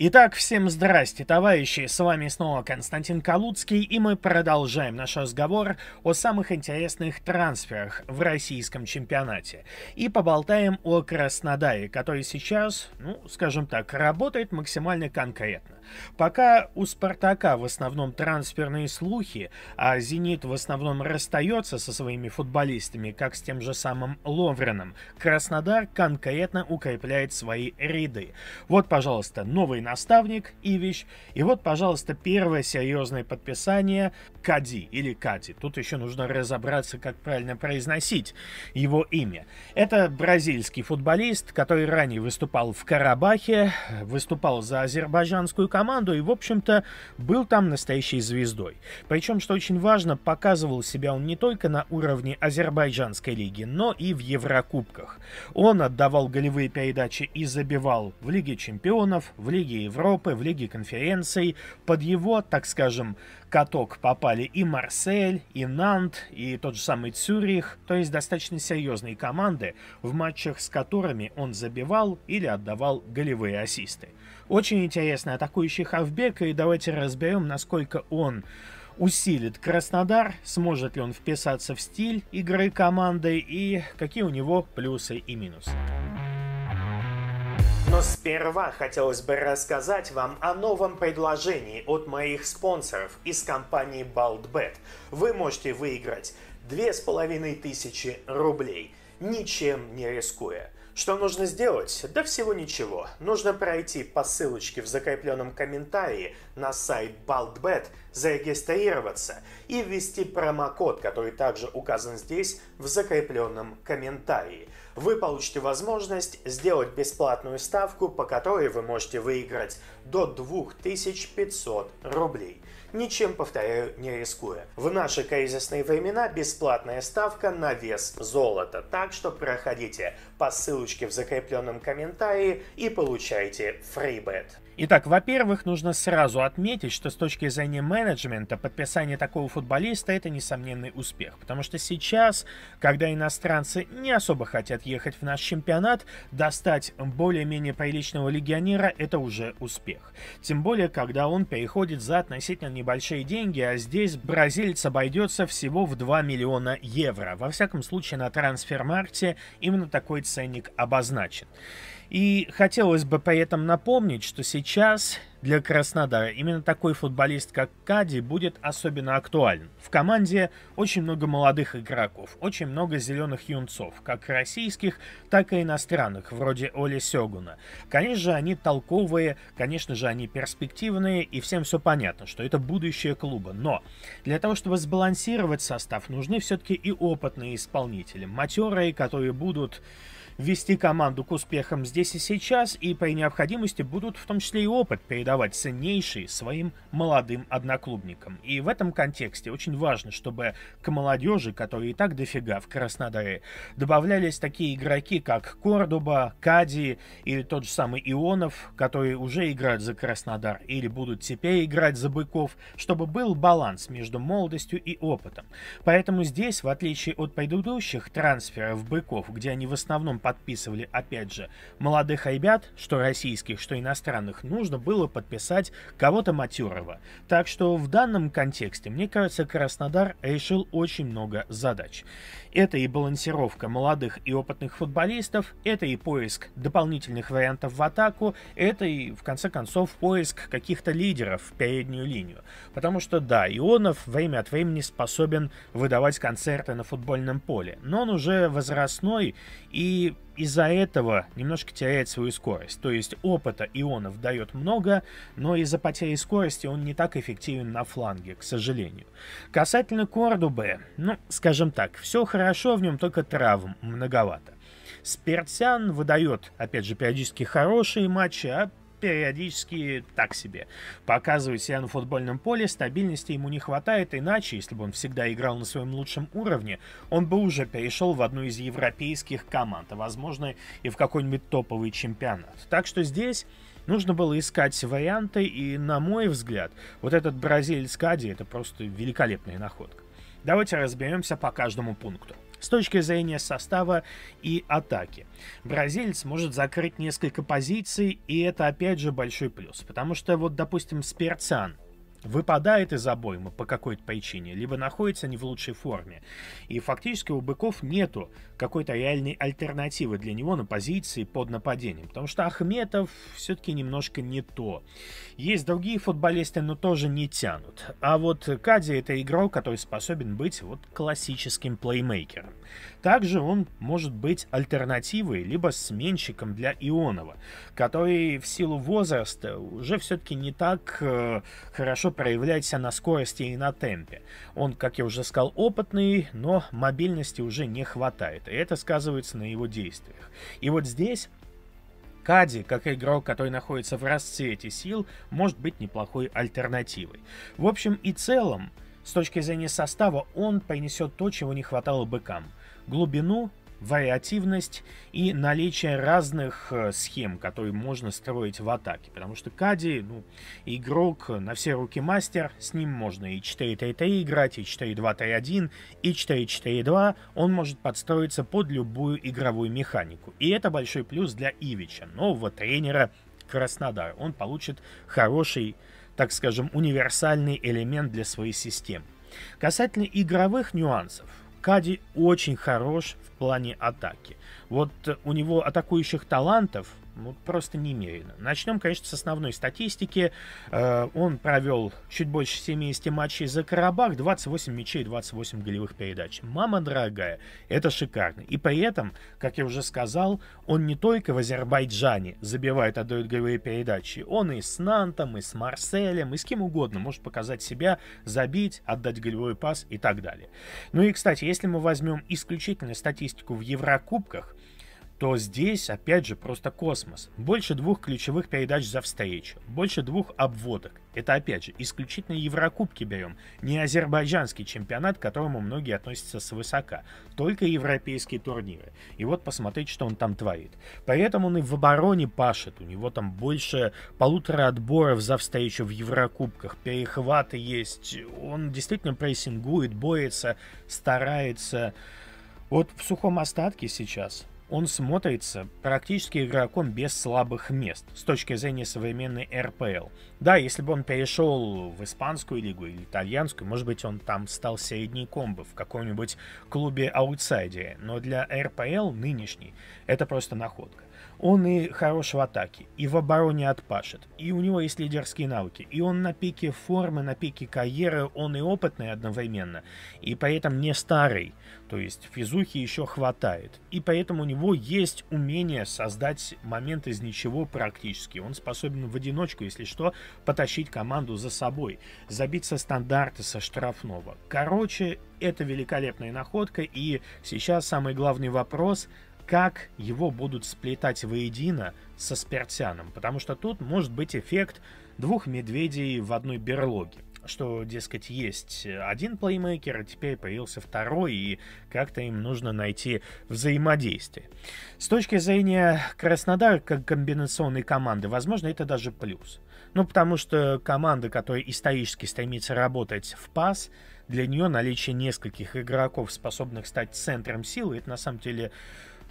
Итак, всем здрасте, товарищи, с вами снова Константин Калуцкий, и мы продолжаем наш разговор о самых интересных трансферах в российском чемпионате. И поболтаем о Краснодаре, который сейчас, ну, скажем так, работает максимально конкретно. Пока у Спартака в основном трансферные слухи, а Зенит в основном расстается со своими футболистами, как с тем же самым Ловреном, Краснодар конкретно укрепляет свои ряды. Вот, пожалуйста, новые наставник Ивич. И вот, пожалуйста, первое серьезное подписание Кади или Кади. Тут еще нужно разобраться, как правильно произносить его имя. Это бразильский футболист, который ранее выступал в Карабахе, выступал за азербайджанскую команду и, в общем-то, был там настоящей звездой. Причем, что очень важно, показывал себя он не только на уровне азербайджанской лиги, но и в Еврокубках. Он отдавал голевые передачи и забивал в Лиге чемпионов, в Лиге Европы, в Лиге конференций. Под его, так скажем, каток попали и Марсель, и Нант, и тот же самый Цюрих, то есть достаточно серьезные команды, в матчах с которыми он забивал или отдавал голевые ассисты. Очень интересный атакующий хавбек, и давайте разберем, насколько он усилит Краснодар, сможет ли он вписаться в стиль игры команды и какие у него плюсы и минусы. Но сперва хотелось бы рассказать вам о новом предложении от моих спонсоров из компании BaldBet. Вы можете выиграть тысячи рублей, ничем не рискуя. Что нужно сделать? Да всего ничего. Нужно пройти по ссылочке в закрепленном комментарии на сайт BaldBet, зарегистрироваться и ввести промокод, который также указан здесь в закрепленном комментарии – вы получите возможность сделать бесплатную ставку, по которой вы можете выиграть до 2500 рублей. Ничем, повторяю, не рискуя. В наши кризисные времена бесплатная ставка на вес золота, так что проходите по ссылочке в закрепленном комментарии и получайте фрибет. Итак, во-первых, нужно сразу отметить, что с точки зрения менеджмента подписание такого футболиста это несомненный успех. Потому что сейчас, когда иностранцы не особо хотят ехать в наш чемпионат, достать более-менее приличного легионера это уже успех. Тем более, когда он переходит за относительно небольшие деньги, а здесь бразилец обойдется всего в 2 миллиона евро. Во всяком случае, на трансфер-маркте именно такой ценник обозначен. И хотелось бы при этом напомнить, что сейчас для Краснодара именно такой футболист, как Кади, будет особенно актуален. В команде очень много молодых игроков, очень много зеленых юнцов, как российских, так и иностранных, вроде Оли Сёгуна. Конечно же, они толковые, конечно же, они перспективные, и всем все понятно, что это будущее клуба. Но для того, чтобы сбалансировать состав, нужны все-таки и опытные исполнители, матерые, которые будут вести команду к успехам здесь и сейчас, и при необходимости будут в том числе и опыт передавать ценнейший своим молодым одноклубникам. И в этом контексте очень важно, чтобы к молодежи, которой и так дофига в Краснодаре, добавлялись такие игроки, как Кордуба, Кади или тот же самый Ионов, которые уже играют за Краснодар или будут теперь играть за Быков, чтобы был баланс между молодостью и опытом. Поэтому здесь, в отличие от предыдущих трансферов Быков, где они в основном подписывали, опять же, молодых ребят, что российских, что иностранных, нужно было подписать кого-то матерого. Так что в данном контексте, мне кажется, Краснодар решил очень много задач. Это и балансировка молодых и опытных футболистов, это и поиск дополнительных вариантов в атаку, это и, в конце концов, поиск каких-то лидеров в переднюю линию. Потому что, да, Ионов время от времени способен выдавать концерты на футбольном поле, но он уже возрастной и из-за этого немножко теряет свою скорость. То есть опыта ионов дает много, но из-за потери скорости он не так эффективен на фланге, к сожалению. Касательно Кордубе, ну, скажем так, все хорошо, в нем только травм многовато. Спиртян выдает, опять же, периодически хорошие матчи, а периодически так себе. Показывает себя на футбольном поле, стабильности ему не хватает, иначе, если бы он всегда играл на своем лучшем уровне, он бы уже перешел в одну из европейских команд, а возможно и в какой-нибудь топовый чемпионат. Так что здесь Нужно было искать варианты, и, на мой взгляд, вот этот Бразильский Кади — это просто великолепная находка. Давайте разберемся по каждому пункту с точки зрения состава и атаки. Бразилец может закрыть несколько позиций, и это опять же большой плюс. Потому что вот, допустим, Сперцан – выпадает из обоймы по какой-то причине, либо находится не в лучшей форме. И фактически у быков нету какой-то реальной альтернативы для него на позиции под нападением, потому что Ахметов все-таки немножко не то. Есть другие футболисты, но тоже не тянут. А вот Кади это игрок, который способен быть вот классическим плеймейкером. Также он может быть альтернативой, либо сменщиком для Ионова, который в силу возраста уже все-таки не так э, хорошо проявляется на скорости и на темпе. Он, как я уже сказал, опытный, но мобильности уже не хватает, и это сказывается на его действиях. И вот здесь Кади, как игрок, который находится в расцвете сил, может быть неплохой альтернативой. В общем и целом, с точки зрения состава, он принесет то, чего не хватало быкам глубину, вариативность и наличие разных э, схем, которые можно строить в атаке. Потому что Кади, ну, игрок э, на все руки мастер, с ним можно и 4-3-3 играть, и 4-2-3-1, и 4-4-2. Он может подстроиться под любую игровую механику. И это большой плюс для Ивича, нового тренера Краснодара. Он получит хороший, так скажем, универсальный элемент для своей системы. Касательно игровых нюансов, Кади очень хорош в плане атаки. Вот у него атакующих талантов – ну, просто немерено. Начнем, конечно, с основной статистики. Э, он провел чуть больше 70 матчей за Карабах, 28 мячей, 28 голевых передач. Мама дорогая, это шикарно. И при этом, как я уже сказал, он не только в Азербайджане забивает, отдает а голевые передачи. Он и с Нантом, и с Марселем, и с кем угодно может показать себя, забить, отдать голевой пас и так далее. Ну и, кстати, если мы возьмем исключительно статистику в Еврокубках, то здесь, опять же, просто космос. Больше двух ключевых передач за встречу, больше двух обводок. Это, опять же, исключительно Еврокубки берем, не азербайджанский чемпионат, к которому многие относятся свысока, только европейские турниры. И вот посмотреть, что он там творит. поэтому он и в обороне пашет, у него там больше полутора отборов за встречу в Еврокубках, перехваты есть, он действительно прессингует, боится старается. Вот в сухом остатке сейчас он смотрится практически игроком без слабых мест с точки зрения современной РПЛ. Да, если бы он перешел в испанскую лигу или итальянскую, может быть, он там стал средней комбо в каком-нибудь клубе-аутсайдере, но для РПЛ нынешней это просто находка. Он и хорош в атаке, и в обороне отпашет, и у него есть лидерские навыки, и он на пике формы, на пике карьеры, он и опытный одновременно, и поэтому не старый, то есть физухи еще хватает, и поэтому у него есть умение создать момент из ничего практически, он способен в одиночку, если что, потащить команду за собой, забиться со стандарта, со штрафного. Короче, это великолепная находка, и сейчас самый главный вопрос – как его будут сплетать воедино со Спиртяном, потому что тут может быть эффект двух медведей в одной берлоге что, дескать, есть один плеймейкер, а теперь появился второй, и как-то им нужно найти взаимодействие. С точки зрения Краснодара как комбинационной команды, возможно, это даже плюс. Ну, потому что команда, которая исторически стремится работать в пас, для нее наличие нескольких игроков, способных стать центром силы, это на самом деле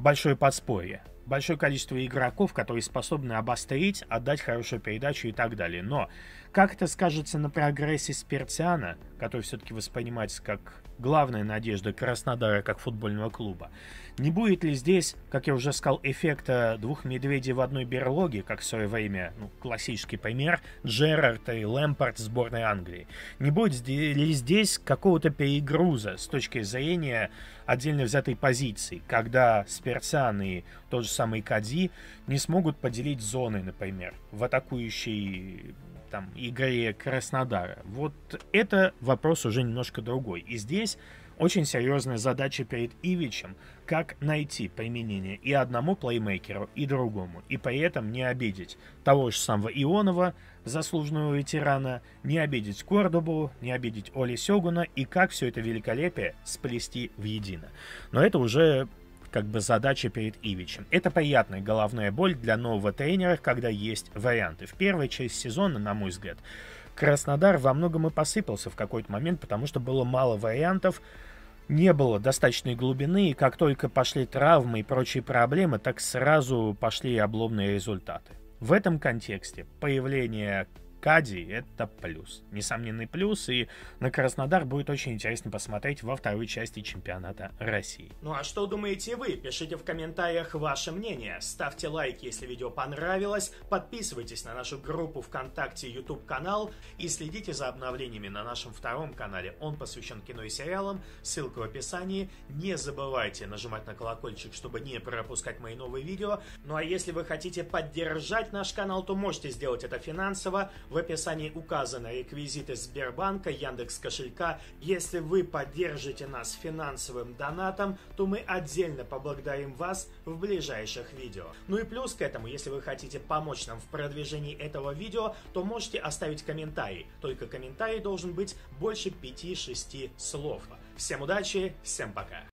большое подспорье. Большое количество игроков, которые способны обострить, отдать хорошую передачу и так далее. Но как это скажется на прогрессе Спиртиана, который все-таки воспринимается как главная надежда Краснодара как футбольного клуба. Не будет ли здесь, как я уже сказал, эффекта двух медведей в одной берлоге, как в свое время, ну, классический пример, Джерард и Лэмпорт сборной Англии? Не будет ли здесь какого-то перегруза с точки зрения отдельно взятой позиции, когда Сперциан и тот же самый Кади не смогут поделить зоны, например, в атакующей там, игре Краснодара. Вот это вопрос уже немножко другой. И здесь очень серьезная задача перед Ивичем, как найти применение и одному плеймейкеру, и другому, и при этом не обидеть того же самого Ионова, заслуженного ветерана, не обидеть Кордобу, не обидеть Оли Сёгуна, и как все это великолепие сплести в едино. Но это уже как бы задача перед Ивичем. Это приятная головная боль для нового тренера, когда есть варианты. В первой части сезона, на мой взгляд, Краснодар во многом и посыпался в какой-то момент, потому что было мало вариантов, не было достаточной глубины, и как только пошли травмы и прочие проблемы, так сразу пошли обломные результаты. В этом контексте появление Кади это плюс. Несомненный плюс, и на Краснодар будет очень интересно посмотреть во второй части чемпионата России. Ну а что думаете вы? Пишите в комментариях ваше мнение. Ставьте лайк, если видео понравилось, подписывайтесь на нашу группу ВКонтакте YouTube канал и следите за обновлениями на нашем втором канале. Он посвящен кино и сериалам, ссылка в описании. Не забывайте нажимать на колокольчик, чтобы не пропускать мои новые видео. Ну а если вы хотите поддержать наш канал, то можете сделать это финансово, в описании указаны реквизиты Сбербанка, Яндекс кошелька. Если вы поддержите нас финансовым донатом, то мы отдельно поблагодарим вас в ближайших видео. Ну и плюс к этому, если вы хотите помочь нам в продвижении этого видео, то можете оставить комментарий. Только комментарий должен быть больше 5-6 слов. Всем удачи, всем пока!